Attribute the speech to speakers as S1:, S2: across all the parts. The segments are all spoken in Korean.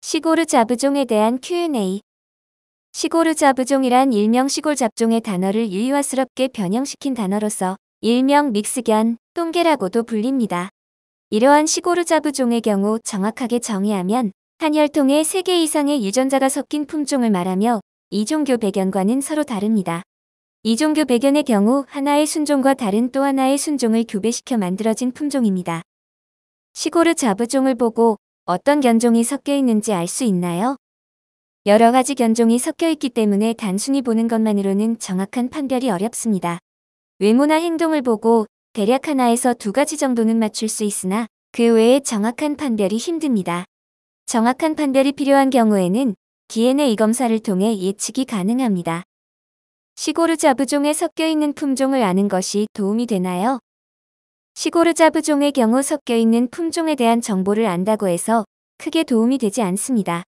S1: 시골르 잡종에 대한 Q&A 시골르 잡종이란 일명 시골 잡종의 단어를 유희화스럽게 변형시킨 단어로서 일명 믹스견, 똥개라고도 불립니다. 이러한 시골르 잡종의 경우 정확하게 정의하면 한 혈통에 3개 이상의 유전자가 섞인 품종을 말하며 이종교 배견과는 서로 다릅니다. 이종교 배견의 경우 하나의 순종과 다른 또 하나의 순종을 교배시켜 만들어진 품종입니다. 시골르 부종을 보고 어떤 견종이 섞여 있는지 알 수 있나요? 여러 가지 견종이 섞여 있기 때문에 단순히 보는 것만으로는 정확한 판별이 어렵습니다. 외모나 행동을 보고 대략 하나에서 두 가지 정도는 맞출 수 있으나 그 외에 정확한 판별이 힘듭니다. 정확한 판별이 필요한 경우에는 DNA 검사를 통해 예측이 가능합니다. 시고르 자부종에 섞여 있는 품종을 아는 것이 도움이 되나요? 시고르자부종의 경우 섞여 있는 품종에 대한 정보를 안다고 해서 크게 도움이 되지 않습니다.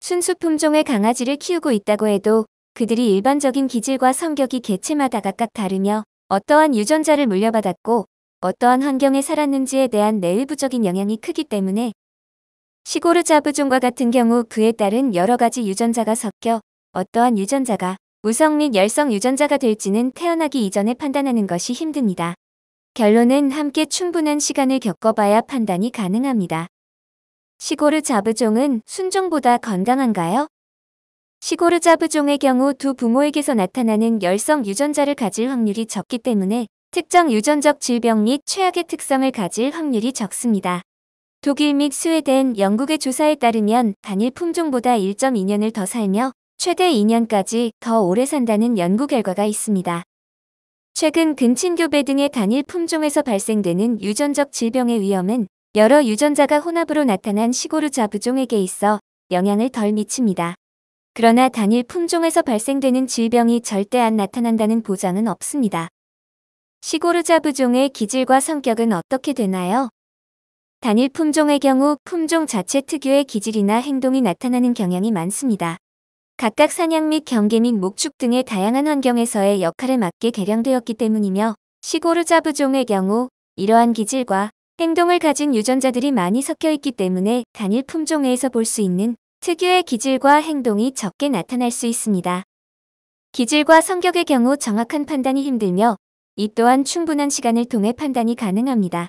S1: 순수 품종의 강아지를 키우고 있다고 해도 그들이 일반적인 기질과 성격이 개체마다 각각 다르며 어떠한 유전자를 물려받았고 어떠한 환경에 살았는지에 대한 내일부적인 영향이 크기 때문에 시고르자부종과 같은 경우 그에 따른 여러 가지 유전자가 섞여 어떠한 유전자가 무성 및 열성 유전자가 될지는 태어나기 이전에 판단하는 것이 힘듭니다. 결론은 함께 충분한 시간을 겪어봐야 판단이 가능합니다. 시고르 자부종은 순종보다 건강한가요? 시고르 자부종의 경우 두 부모에게서 나타나는 열성 유전자를 가질 확률이 적기 때문에 특정 유전적 질병 및 최악의 특성을 가질 확률이 적습니다. 독일 및 스웨덴, 영국의 조사에 따르면 단일 품종보다 1.2년을 더 살며 최대 2년까지 더 오래 산다는 연구 결과가 있습니다. 최근 근친교배 등의 단일 품종에서 발생되는 유전적 질병의 위험은 여러 유전자가 혼합으로 나타난 시고르자 부종에게 있어 영향을 덜 미칩니다. 그러나 단일 품종에서 발생되는 질병이 절대 안 나타난다는 보장은 없습니다. 시고르자 부종의 기질과 성격은 어떻게 되나요? 단일 품종의 경우 품종 자체 특유의 기질이나 행동이 나타나는 경향이 많습니다. 각각 사냥 및 경계 및 목축 등의 다양한 환경에서의 역할을 맡게 개량되었기 때문이며 시고르자부종의 경우 이러한 기질과 행동을 가진 유전자들이 많이 섞여 있기 때문에 단일 품종에서 볼 수 있는 특유의 기질과 행동이 적게 나타날 수 있습니다. 기질과 성격의 경우 정확한 판단이 힘들며 이 또한 충분한 시간을 통해 판단이 가능합니다.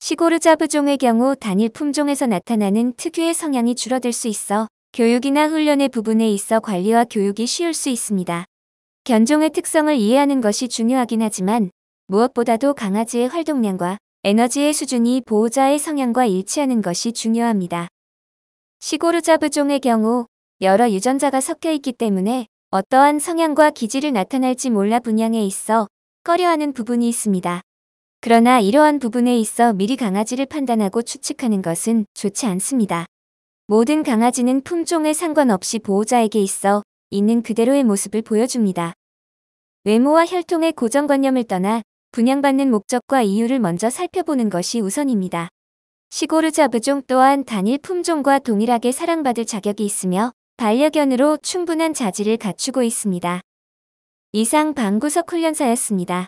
S1: 시고르자부종의 경우 단일 품종에서 나타나는 특유의 성향이 줄어들 수 있어 교육이나 훈련의 부분에 있어 관리와 교육이 쉬울 수 있습니다. 견종의 특성을 이해하는 것이 중요하긴 하지만 무엇보다도 강아지의 활동량과 에너지의 수준이 보호자의 성향과 일치하는 것이 중요합니다. 시고르자브종의 경우 여러 유전자가 섞여 있기 때문에 어떠한 성향과 기질을 나타낼지 몰라 분양에 있어 꺼려하는 부분이 있습니다. 그러나 이러한 부분에 있어 미리 강아지를 판단하고 추측하는 것은 좋지 않습니다. 모든 강아지는 품종에 상관없이 보호자에게 있어 있는 그대로의 모습을 보여줍니다. 외모와 혈통의 고정관념을 떠나 분양받는 목적과 이유를 먼저 살펴보는 것이 우선입니다. 시고르자브종 또한 단일 품종과 동일하게 사랑받을 자격이 있으며 반려견으로 충분한 자질을 갖추고 있습니다. 이상 방구석 훈련사였습니다.